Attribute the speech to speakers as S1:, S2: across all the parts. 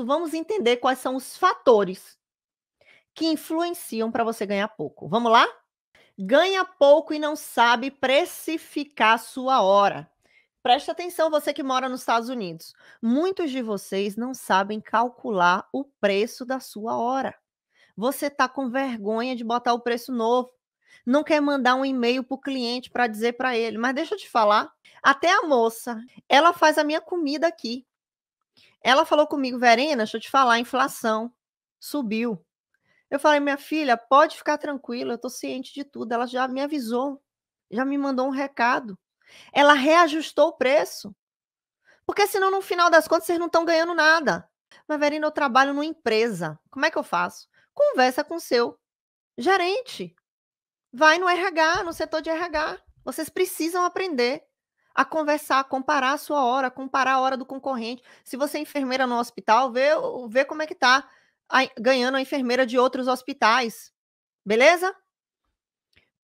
S1: vamos entender quais são os fatores que influenciam para você ganhar pouco. Vamos lá? Ganha pouco e não sabe precificar sua hora. Preste atenção, você que mora nos Estados Unidos. Muitos de vocês não sabem calcular o preço da sua hora. Você está com vergonha de botar o preço novo. Não quer mandar um e-mail para o cliente para dizer para ele. Mas deixa eu te falar. Até a moça, ela faz a minha comida aqui. Ela falou comigo, Verena, deixa eu te falar, a inflação subiu. Eu falei, minha filha, pode ficar tranquila, eu estou ciente de tudo. Ela já me avisou, já me mandou um recado. Ela reajustou o preço. Porque senão, no final das contas, vocês não estão ganhando nada. Mas, Verena, eu trabalho numa empresa. Como é que eu faço? Conversa com o seu gerente. Vai no RH, no setor de RH. Vocês precisam aprender a conversar, a comparar a sua hora, a comparar a hora do concorrente. Se você é enfermeira no hospital, vê, vê como é que tá a, ganhando a enfermeira de outros hospitais. Beleza?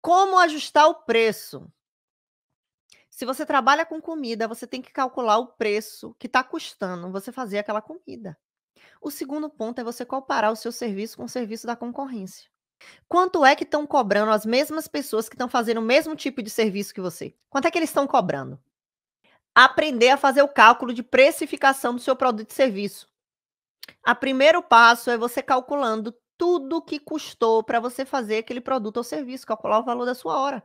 S1: Como ajustar o preço? Se você trabalha com comida, você tem que calcular o preço que está custando você fazer aquela comida. O segundo ponto é você comparar o seu serviço com o serviço da concorrência. Quanto é que estão cobrando as mesmas pessoas que estão fazendo o mesmo tipo de serviço que você? Quanto é que eles estão cobrando? Aprender a fazer o cálculo de precificação do seu produto e serviço. A primeiro passo é você calculando tudo que custou para você fazer aquele produto ou serviço, calcular o valor da sua hora.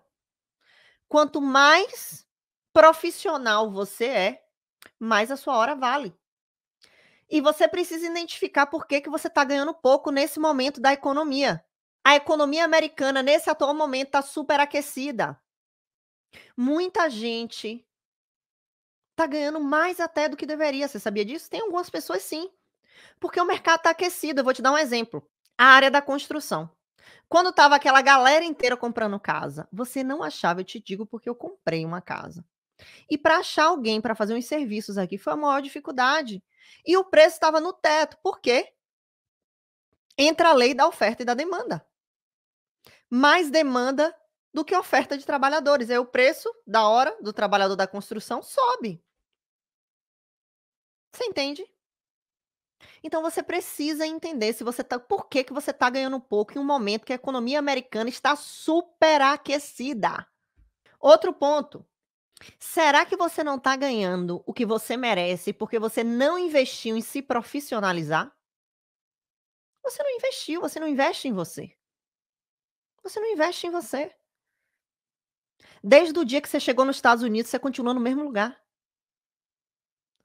S1: Quanto mais profissional você é, mais a sua hora vale. E você precisa identificar por que, que você está ganhando pouco nesse momento da economia a economia americana, nesse atual momento, está superaquecida. Muita gente está ganhando mais até do que deveria. Você sabia disso? Tem algumas pessoas sim. Porque o mercado está aquecido. Eu vou te dar um exemplo. A área da construção. Quando estava aquela galera inteira comprando casa, você não achava, eu te digo, porque eu comprei uma casa. E para achar alguém para fazer uns serviços aqui foi a maior dificuldade. E o preço estava no teto. Por quê? Entra a lei da oferta e da demanda mais demanda do que oferta de trabalhadores. Aí o preço da hora do trabalhador da construção sobe. Você entende? Então você precisa entender se você tá, por que, que você está ganhando pouco em um momento que a economia americana está superaquecida. Outro ponto. Será que você não está ganhando o que você merece porque você não investiu em se profissionalizar? Você não investiu, você não investe em você. Você não investe em você. Desde o dia que você chegou nos Estados Unidos, você continua no mesmo lugar.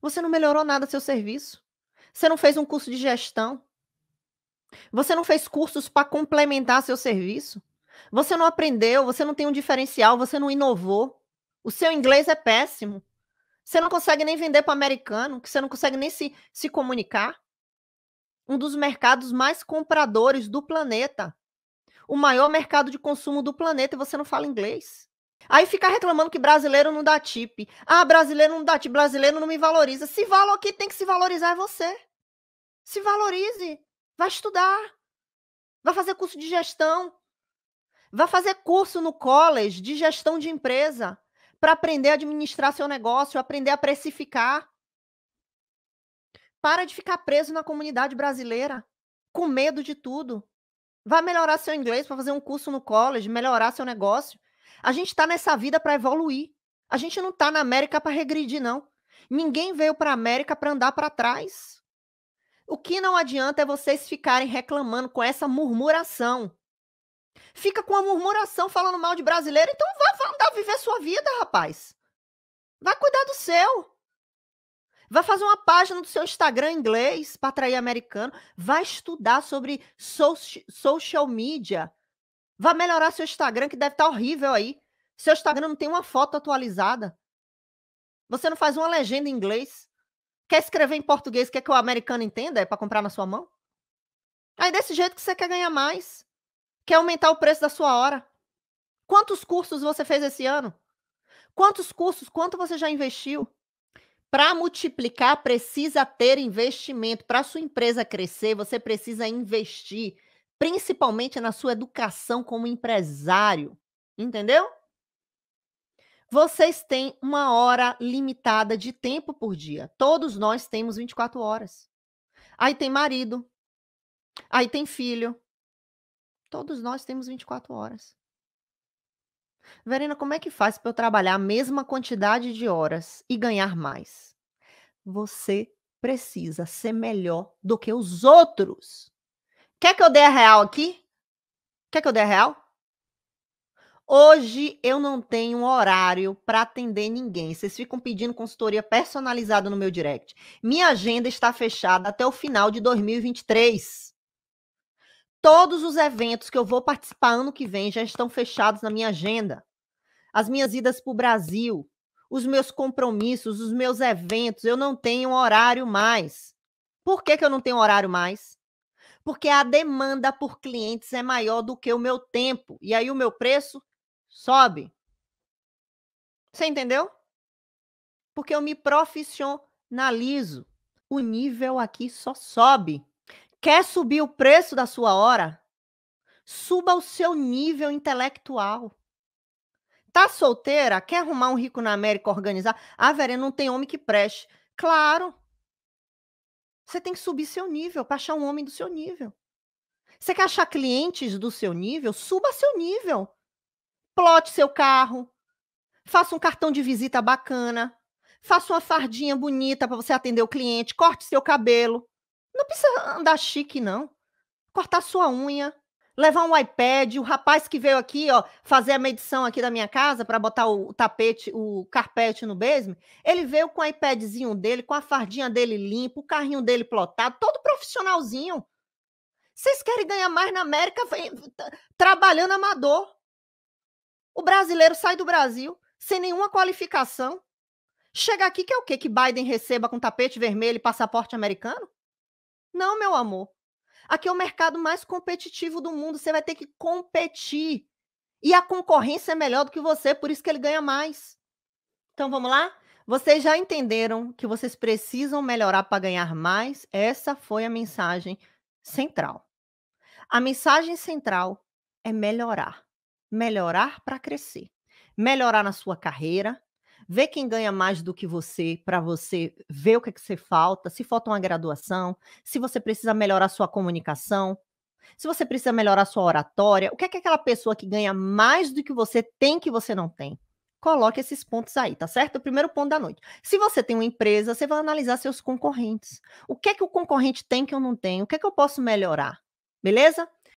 S1: Você não melhorou nada seu serviço. Você não fez um curso de gestão. Você não fez cursos para complementar seu serviço. Você não aprendeu, você não tem um diferencial, você não inovou. O seu inglês é péssimo. Você não consegue nem vender para americano, que você não consegue nem se, se comunicar. Um dos mercados mais compradores do planeta o maior mercado de consumo do planeta e você não fala inglês. Aí ficar reclamando que brasileiro não dá tip. Ah, brasileiro não dá tip, brasileiro não me valoriza. Se valor aqui, tem que se valorizar é você. Se valorize. Vai estudar. Vai fazer curso de gestão. Vai fazer curso no college de gestão de empresa para aprender a administrar seu negócio, aprender a precificar. Para de ficar preso na comunidade brasileira, com medo de tudo. Vai melhorar seu inglês para fazer um curso no college, melhorar seu negócio. A gente está nessa vida para evoluir. A gente não está na América para regredir, não. Ninguém veio para a América para andar para trás. O que não adianta é vocês ficarem reclamando com essa murmuração. Fica com a murmuração falando mal de brasileiro, então vá, vá andar viver sua vida, rapaz. Vai cuidar do seu. Vai fazer uma página do seu Instagram em inglês para atrair americano. Vai estudar sobre social media. Vai melhorar seu Instagram, que deve estar tá horrível aí. Seu Instagram não tem uma foto atualizada. Você não faz uma legenda em inglês. Quer escrever em português, quer que o americano entenda? É para comprar na sua mão? Aí desse jeito que você quer ganhar mais. Quer aumentar o preço da sua hora. Quantos cursos você fez esse ano? Quantos cursos? Quanto você já investiu? Para multiplicar, precisa ter investimento. Para sua empresa crescer, você precisa investir, principalmente na sua educação como empresário. Entendeu? Vocês têm uma hora limitada de tempo por dia. Todos nós temos 24 horas. Aí tem marido. Aí tem filho. Todos nós temos 24 horas. Verena, como é que faz para eu trabalhar a mesma quantidade de horas e ganhar mais? Você precisa ser melhor do que os outros. Quer que eu dê a real aqui? Quer que eu dê a real? Hoje eu não tenho horário para atender ninguém. Vocês ficam pedindo consultoria personalizada no meu direct. Minha agenda está fechada até o final de 2023. Todos os eventos que eu vou participar ano que vem já estão fechados na minha agenda. As minhas idas para o Brasil, os meus compromissos, os meus eventos, eu não tenho horário mais. Por que, que eu não tenho horário mais? Porque a demanda por clientes é maior do que o meu tempo. E aí o meu preço sobe. Você entendeu? Porque eu me profissionalizo. O nível aqui só sobe. Quer subir o preço da sua hora? Suba o seu nível intelectual. Tá solteira? Quer arrumar um rico na América organizar? Ah, Verena, não tem homem que preste. Claro. Você tem que subir seu nível para achar um homem do seu nível. Você quer achar clientes do seu nível? Suba seu nível. Plote seu carro. Faça um cartão de visita bacana. Faça uma fardinha bonita para você atender o cliente. Corte seu cabelo. Não precisa andar chique, não. Cortar sua unha, levar um iPad. O rapaz que veio aqui, ó, fazer a medição aqui da minha casa para botar o tapete, o carpete no basement, ele veio com o iPadzinho dele, com a fardinha dele limpa, o carrinho dele plotado, todo profissionalzinho. Vocês querem ganhar mais na América trabalhando amador. O brasileiro sai do Brasil sem nenhuma qualificação. Chega aqui que é o quê? Que Biden receba com tapete vermelho e passaporte americano? Não, meu amor. Aqui é o mercado mais competitivo do mundo. Você vai ter que competir. E a concorrência é melhor do que você, por isso que ele ganha mais. Então vamos lá? Vocês já entenderam que vocês precisam melhorar para ganhar mais? Essa foi a mensagem central. A mensagem central é melhorar. Melhorar para crescer. Melhorar na sua carreira, vê quem ganha mais do que você, para você ver o que, é que você falta, se falta uma graduação, se você precisa melhorar sua comunicação, se você precisa melhorar sua oratória, o que é que aquela pessoa que ganha mais do que você tem que você não tem? Coloque esses pontos aí, tá certo? O primeiro ponto da noite. Se você tem uma empresa, você vai analisar seus concorrentes. O que é que o concorrente tem que eu não tenho? O que é que eu posso melhorar? Beleza?